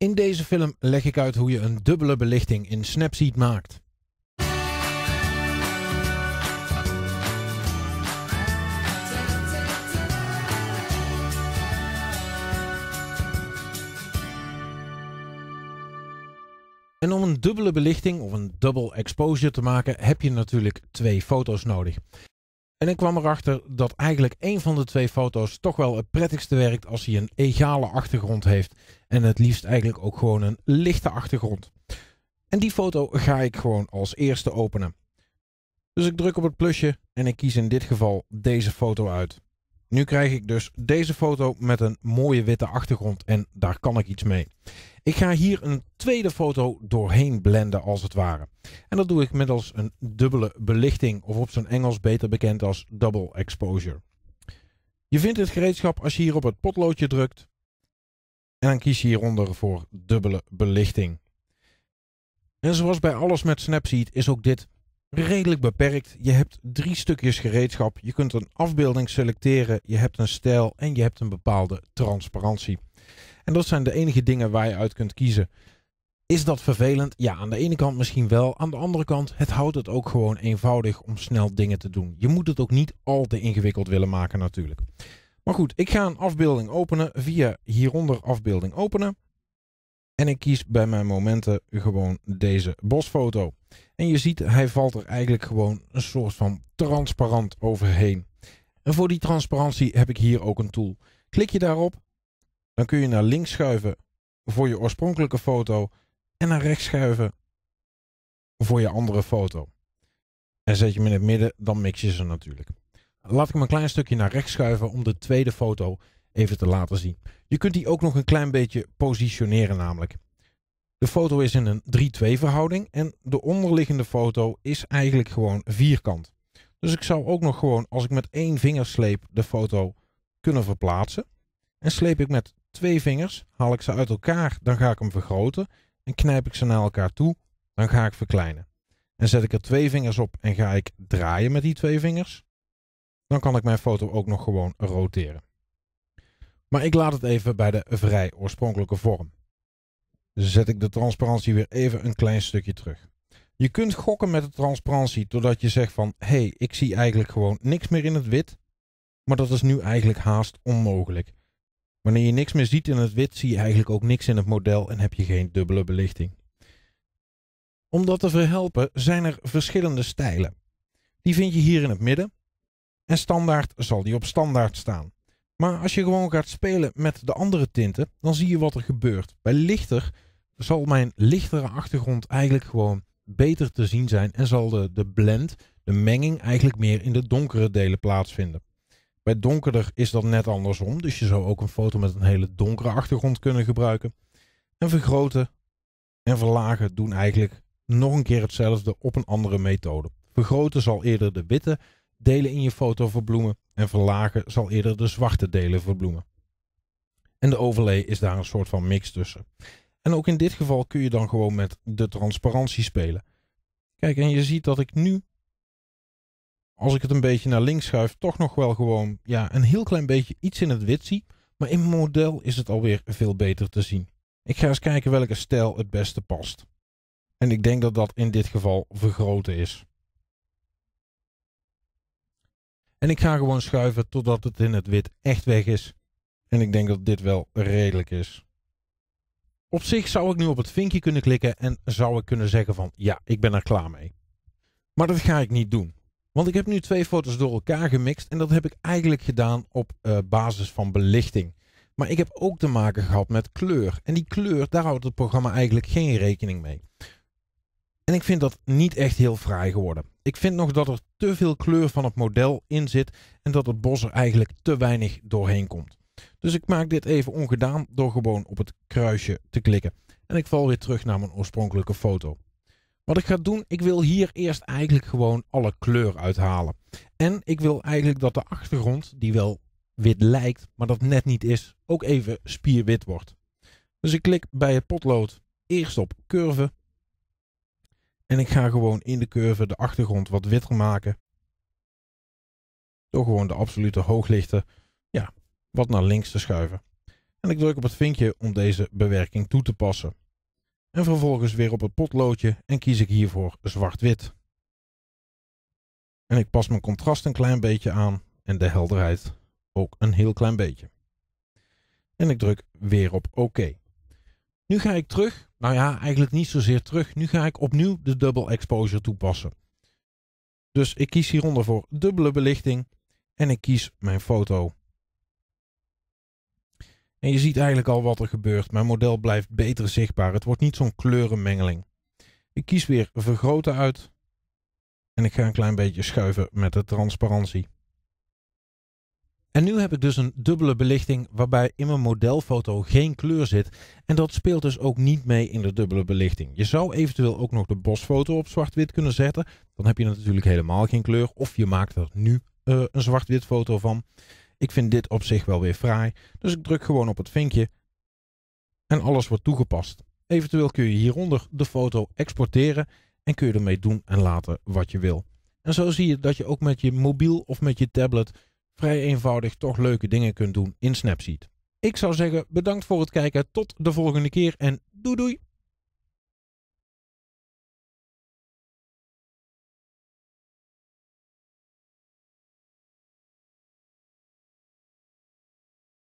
In deze film leg ik uit hoe je een dubbele belichting in Snapseed maakt. En om een dubbele belichting of een double exposure te maken heb je natuurlijk twee foto's nodig. En ik kwam erachter dat eigenlijk één van de twee foto's toch wel het prettigste werkt als hij een egale achtergrond heeft. En het liefst eigenlijk ook gewoon een lichte achtergrond. En die foto ga ik gewoon als eerste openen. Dus ik druk op het plusje en ik kies in dit geval deze foto uit. Nu krijg ik dus deze foto met een mooie witte achtergrond en daar kan ik iets mee. Ik ga hier een tweede foto doorheen blenden als het ware. En dat doe ik middels een dubbele belichting of op zijn Engels beter bekend als double exposure. Je vindt het gereedschap als je hier op het potloodje drukt. En dan kies je hieronder voor dubbele belichting. En zoals bij alles met Snapseed is ook dit redelijk beperkt. Je hebt drie stukjes gereedschap. Je kunt een afbeelding selecteren, je hebt een stijl en je hebt een bepaalde transparantie. En dat zijn de enige dingen waar je uit kunt kiezen. Is dat vervelend? Ja, aan de ene kant misschien wel. Aan de andere kant, het houdt het ook gewoon eenvoudig om snel dingen te doen. Je moet het ook niet al te ingewikkeld willen maken natuurlijk. Maar goed, ik ga een afbeelding openen via hieronder afbeelding openen. En ik kies bij mijn momenten gewoon deze bosfoto. En je ziet, hij valt er eigenlijk gewoon een soort van transparant overheen. En voor die transparantie heb ik hier ook een tool. Klik je daarop, dan kun je naar links schuiven voor je oorspronkelijke foto en naar rechts schuiven voor je andere foto. En zet je hem in het midden, dan mix je ze natuurlijk. Laat ik hem een klein stukje naar rechts schuiven om de tweede foto even te laten zien. Je kunt die ook nog een klein beetje positioneren namelijk. De foto is in een 3-2 verhouding en de onderliggende foto is eigenlijk gewoon vierkant. Dus ik zou ook nog gewoon, als ik met één vinger sleep, de foto kunnen verplaatsen. En sleep ik met twee vingers, haal ik ze uit elkaar, dan ga ik hem vergroten. En knijp ik ze naar elkaar toe, dan ga ik verkleinen. En zet ik er twee vingers op en ga ik draaien met die twee vingers, dan kan ik mijn foto ook nog gewoon roteren. Maar ik laat het even bij de vrij oorspronkelijke vorm. Zet ik de transparantie weer even een klein stukje terug. Je kunt gokken met de transparantie doordat je zegt van hé, hey, ik zie eigenlijk gewoon niks meer in het wit. Maar dat is nu eigenlijk haast onmogelijk. Wanneer je niks meer ziet in het wit, zie je eigenlijk ook niks in het model en heb je geen dubbele belichting. Om dat te verhelpen zijn er verschillende stijlen. Die vind je hier in het midden en standaard zal die op standaard staan. Maar als je gewoon gaat spelen met de andere tinten, dan zie je wat er gebeurt. Bij lichter zal mijn lichtere achtergrond eigenlijk gewoon beter te zien zijn en zal de, de blend, de menging, eigenlijk meer in de donkere delen plaatsvinden. Bij donkerder is dat net andersom, dus je zou ook een foto met een hele donkere achtergrond kunnen gebruiken. En vergroten en verlagen doen eigenlijk nog een keer hetzelfde op een andere methode. Vergroten zal eerder de witte delen in je foto verbloemen en verlagen zal eerder de zwarte delen verbloemen. En de overlay is daar een soort van mix tussen. En ook in dit geval kun je dan gewoon met de transparantie spelen. Kijk, en je ziet dat ik nu, als ik het een beetje naar links schuif, toch nog wel gewoon ja, een heel klein beetje iets in het wit zie. Maar in mijn model is het alweer veel beter te zien. Ik ga eens kijken welke stijl het beste past. En ik denk dat dat in dit geval vergroten is. En ik ga gewoon schuiven totdat het in het wit echt weg is. En ik denk dat dit wel redelijk is. Op zich zou ik nu op het vinkje kunnen klikken en zou ik kunnen zeggen van ja, ik ben er klaar mee. Maar dat ga ik niet doen. Want ik heb nu twee foto's door elkaar gemixt en dat heb ik eigenlijk gedaan op eh, basis van belichting. Maar ik heb ook te maken gehad met kleur. En die kleur, daar houdt het programma eigenlijk geen rekening mee. En ik vind dat niet echt heel fraai geworden. Ik vind nog dat er te veel kleur van het model in zit en dat het bos er eigenlijk te weinig doorheen komt. Dus ik maak dit even ongedaan door gewoon op het kruisje te klikken. En ik val weer terug naar mijn oorspronkelijke foto. Wat ik ga doen, ik wil hier eerst eigenlijk gewoon alle kleur uithalen. En ik wil eigenlijk dat de achtergrond, die wel wit lijkt, maar dat net niet is, ook even spierwit wordt. Dus ik klik bij het potlood eerst op curve en ik ga gewoon in de curve de achtergrond wat witter maken. Door gewoon de absolute hooglichten ja, wat naar links te schuiven. En ik druk op het vinkje om deze bewerking toe te passen. En vervolgens weer op het potloodje en kies ik hiervoor zwart-wit. En ik pas mijn contrast een klein beetje aan en de helderheid ook een heel klein beetje. En ik druk weer op oké. Nu ga ik terug, nou ja, eigenlijk niet zozeer terug. Nu ga ik opnieuw de double exposure toepassen. Dus ik kies hieronder voor dubbele belichting en ik kies mijn foto. En je ziet eigenlijk al wat er gebeurt. Mijn model blijft beter zichtbaar. Het wordt niet zo'n kleurenmengeling. Ik kies weer vergroten uit. En ik ga een klein beetje schuiven met de transparantie. En nu heb ik dus een dubbele belichting waarbij in mijn modelfoto geen kleur zit. En dat speelt dus ook niet mee in de dubbele belichting. Je zou eventueel ook nog de bosfoto op zwart-wit kunnen zetten. Dan heb je natuurlijk helemaal geen kleur. Of je maakt er nu eh, een zwart-wit foto van. Ik vind dit op zich wel weer fraai. Dus ik druk gewoon op het vinkje. En alles wordt toegepast. Eventueel kun je hieronder de foto exporteren. En kun je ermee doen en laten wat je wil. En zo zie je dat je ook met je mobiel of met je tablet vrij eenvoudig toch leuke dingen kunt doen in Snapseed. Ik zou zeggen bedankt voor het kijken. Tot de volgende keer en doei doei.